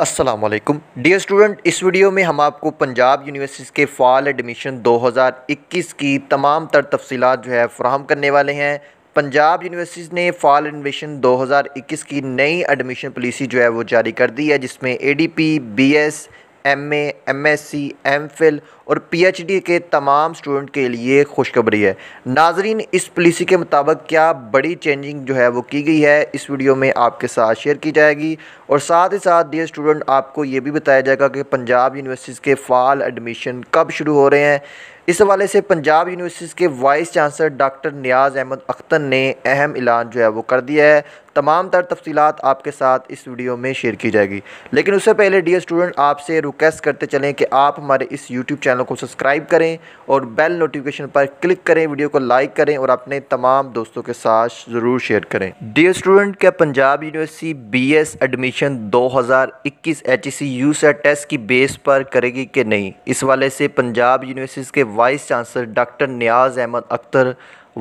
Aslam dear student इस video में हम आपको पंजाब यूनिवर्सिटीज़ के फॉल एडमिशन 2021 की तमाम तर तफसीत जो है फ्राहम करने वाले हैं पंजाब यूनिवर्सिटीज़ ने फॉल एडमिशन 2021 की नई एडमिशन पॉलिसी जो है वो जारी कर दी है जिसमें A D P B S M M S C MPhil और पीएचडी के तमाम स्टूडेंट के लिए खुशखबरी है नाजरीन इस पॉलिसी के मुताबिक क्या बड़ी चेंजिंग जो है वो की गई है इस वीडियो में आपके साथ शेयर की जाएगी और साथ ही साथ ये स्टूडेंट आपको ये भी बताया जाएगा कि पंजाब यूनिवर्सिटीज़ के फ़ाल एडमिशन कब शुरू हो रहे हैं इस हवाले से पंजाब यूनिवर्सिटीज़ के vice chancellor doctor Niaz Ahmad Akhtar ने अहम ऐलान जो है वो कर दिया है तमाम तर तफसीत आपके साथ इस वीडियो में शेयर की जाएगी लेकिन उससे पहले डी स्टूडेंट आपसे रिक्वेस्ट करते चलें कि आप हमारे इस यूट्यूब चैनल चैनल को सब्सक्राइब करें और बेल नोटिफिकेशन पर क्लिक करें वीडियो को लाइक करें और अपने तमाम दोस्तों के साथ ज़रूर शेयर करें डियर स्टूडेंट क्या Punjab university B S admission दो हज़ार इक्कीस H E C USAT test की बेस पर करेगी कि नहीं इस वाले से पंजाब यूनिवर्सिटी के vice chancellor doctor Niaz Ahmad Akhtar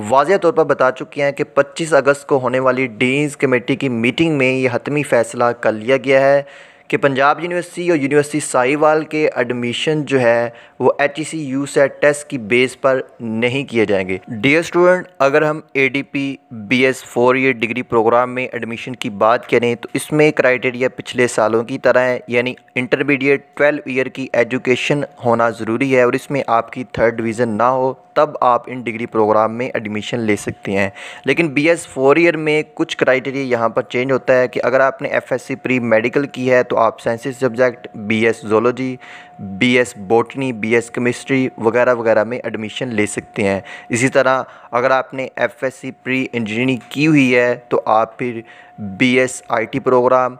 वाजह तौर पर बता चुके हैं कि 25 अगस्त को होने वाली डीन्स कमेटी की मीटिंग में यह हतमी फैसला कर लिया गया है कि पंजाब यूनिवर्सिटी और यूनिवर्सिटी साहिवाल के एडमिशन जो है वो H E C USAT test की बेस पर नहीं किए जाएंगे डियर स्टूडेंट अगर हम A D P B S four year degree program में एडमिशन की बात करें तो इसमें क्राइटेरिया पिछले सालों की तरह है यानी इंटरमीडिएट ट्वेल्व ईयर की एजुकेशन होना ज़रूरी है और इसमें आपकी थर्ड डिवीज़न ना हो तब आप इन डिग्री प्रोग्राम में एडमिशन ले सकते हैं लेकिन बी एस फोर ईयर में कुछ क्राइटेरिया यहाँ पर चेंज होता है कि अगर आपने F S C pre medical की है तो आप sciences subject B S zoology B S botany B S chemistry वगैरह वगैरह में एडमिशन ले सकते हैं इसी तरह अगर आपने F S C pre engineering की हुई है तो आप फिर B S I T program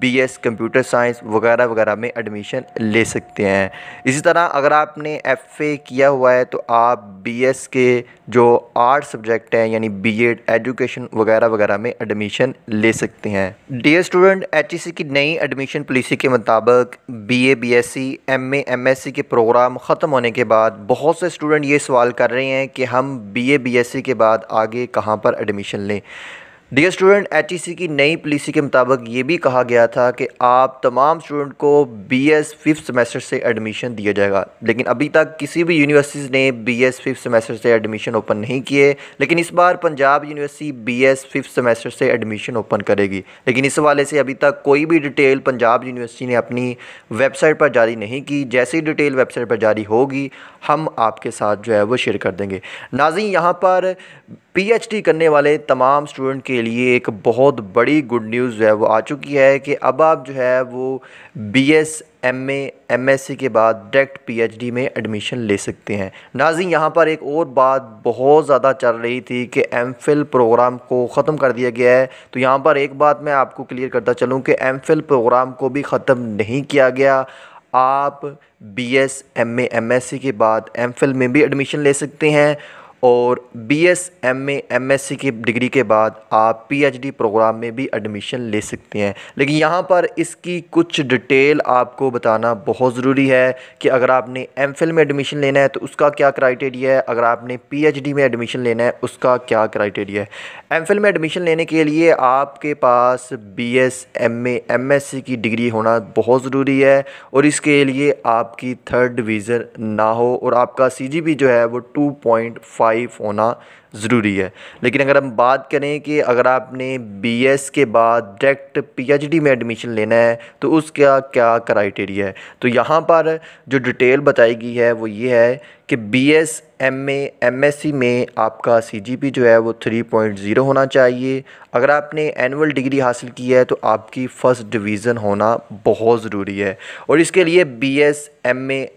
BS computer science वगैरह वगैरह में एडमिशन ले सकते हैं इसी तरह अगर आपने एफए किया हुआ है तो आप बीएस के जो आर्ट सब्जेक्ट हैं यानी बीएड एजुकेशन वगैरह वगैरह में एडमिशन ले सकते हैं डियर स्टूडेंट एचईसी की नई एडमिशन पॉलिसी के मुताबिक बीए बीएससी एमए एमएससी के प्रोग्राम ख़त्म होने के बाद बहुत से स्टूडेंट ये सवाल कर रहे हैं कि हम एस सी के बाद आगे कहाँ पर एडमिशन लें डियर स्टूडेंट एच की नई पॉलिसी के मुताबिक ये भी कहा गया था कि आप तमाम स्टूडेंट को बी एस फिफ्थ सेमेस्टर से एडमिशन दिया जाएगा लेकिन अभी तक किसी भी यूनिवर्सिटीज़ ने बी एस फिफ्थ सेमेस्टर से एडमिशन ओपन नहीं किए लेकिन इस बार Punjab university B S fifth semester से एडमिशन ओपन करेगी लेकिन इस हवाले से अभी तक कोई भी डिटेल पंजाब यूनिवर्सिटी ने अपनी वेबसाइट पर जारी नहीं की जैसे ही डिटेल वेबसाइट पर जारी होगी हम आपके साथ जो है वो शेयर कर देंगे नाजी यहाँ पर पी करने वाले तमाम स्टूडेंट के के लिए एक बहुत बड़ी गुड न्यूज़ है वो आ चुकी है कि अब आप जो है वो B S M M S C के बाद डायरेक्ट पी एच डी में एडमिशन ले सकते हैं नाजी यहाँ पर एक और बात बहुत ज़्यादा चल रही थी कि एम फिल प्रोग्राम को ख़त्म कर दिया गया है तो यहाँ पर एक बात मैं आपको क्लियर करता चलूँ कि एम फिल प्रोग्राम को भी ख़त्म नहीं किया गया आप B S M A M S C के बाद एम फिल में भी एडमिशन ले सकते हैं और B S M A M S C की डिग्री के बाद आप पी एच डी प्रोग्राम में भी एडमिशन ले सकते हैं लेकिन यहाँ पर इसकी कुछ डिटेल आपको बताना बहुत ज़रूरी है कि अगर आपने एम फिल में एडमिशन लेना है तो उसका क्या क्राइटेरिया है अगर आपने पी एच डी में एडमिशन लेना है उसका क्या क्राइटेरिया है एम फिल में एडमिशन लेने के लिए आपके पास B S M A M S C की डिग्री होना बहुत ज़रूरी है और इसके लिए आपकी थर्ड डिवीज़न ना हो और आपका सी जी पी जो है वो टू पॉइंट फाइव फाइव होना ज़रूरी है लेकिन अगर हम बात करें कि अगर आपने बीएस के बाद डायरेक्ट पीएचडी में एडमिशन लेना है तो उसका क्या क्राइटेरिया है तो यहाँ पर जो डिटेल बताई गई है वो ये है कि बीएस एमए एमएससी में आपका सीजीपी जो है वो 3.0 होना चाहिए अगर आपने एनुअल डिग्री हासिल की है तो आपकी फ़र्स्ट डिवीज़न होना बहुत ज़रूरी है और इसके लिए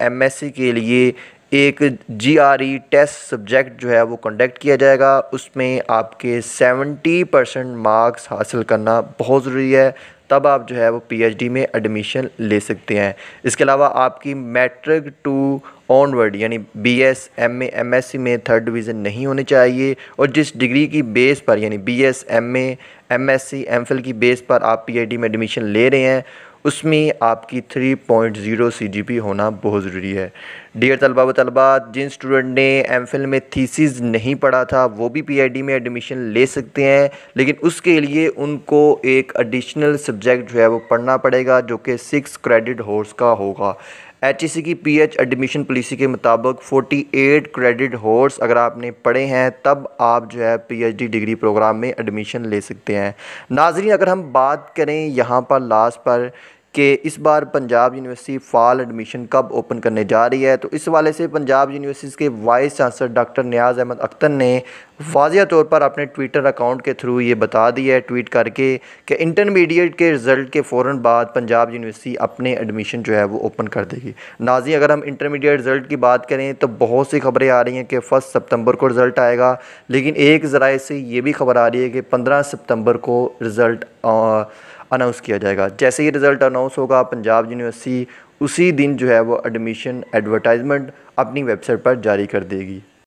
एम एस सी के लिए एक G R E test subject जो है वो कंडक्ट किया जाएगा उसमें आपके 70 परसेंट मार्क्स हासिल करना बहुत ज़रूरी है तब आप जो है वो पीएचडी में एडमिशन ले सकते हैं इसके अलावा आपकी मैट्रिक टू ऑनवर्ड यानी बीएस एमए एमएससी में थर्ड डिवीज़न नहीं होनी चाहिए और जिस डिग्री की बेस पर यानी बीएस एमए एमएससी एमफिल की बेस पर आप पीएचडी में एडमिशन ले रहे हैं उसमें आपकी 3.0 पी होना बहुत ज़रूरी है डियर तलबा व तलबा जिन स्टूडेंट ने एम में थीसिस नहीं पढ़ा था वो भी डी में एडमिशन ले सकते हैं लेकिन उसके लिए उनको एक एडिशनल सब्जेक्ट जो है वो पढ़ना पड़ेगा जो कि सिक्स क्रेडिट होर्स का होगा एच e की पी एच एडमिशन पॉलिसी के मुताबिक 48 क्रेडिट होर्स अगर आपने पढ़े हैं तब आप जो है पीएचडी डिग्री प्रोग्राम में एडमिशन ले सकते हैं नाजरी अगर हम बात करें यहाँ पर लास्ट पर कि इस बार पंजाब यूनिवर्सिटी फ़ाल एडमिशन कब ओपन करने जा रही है तो इस वाले से पंजाब यूनिवर्सिटी के vice chancellor doctor Niaz Ahmad Akhtar ने वाजिया तौर पर अपने ट्विटर अकाउंट के थ्रू ये बता दिया है ट्वीट करके कि इंटरमीडिएट के रिज़ल्ट के फ़ौर बाद पंजाब यूनिवर्सिटी अपने एडमिशन जो है वो ओपन कर देगी नाजी अगर हम इंटरमीडिएट रिज़ल्ट की बात करें तो बहुत सी खबरें आ रही हैं कि फ़र्स्ट सितंबर को रिज़ल्ट आएगा लेकिन एक जरा से ये भी खबर आ रही है कि पंद्रह सितम्बर को रिज़ल्ट अनाउंस किया जाएगा जैसे ही रिज़ल्ट अनाउंस होगा पंजाब यूनिवर्सिटी उसी दिन जो है वो एडमिशन एडवर्टाइजमेंट अपनी वेबसाइट पर जारी कर देगी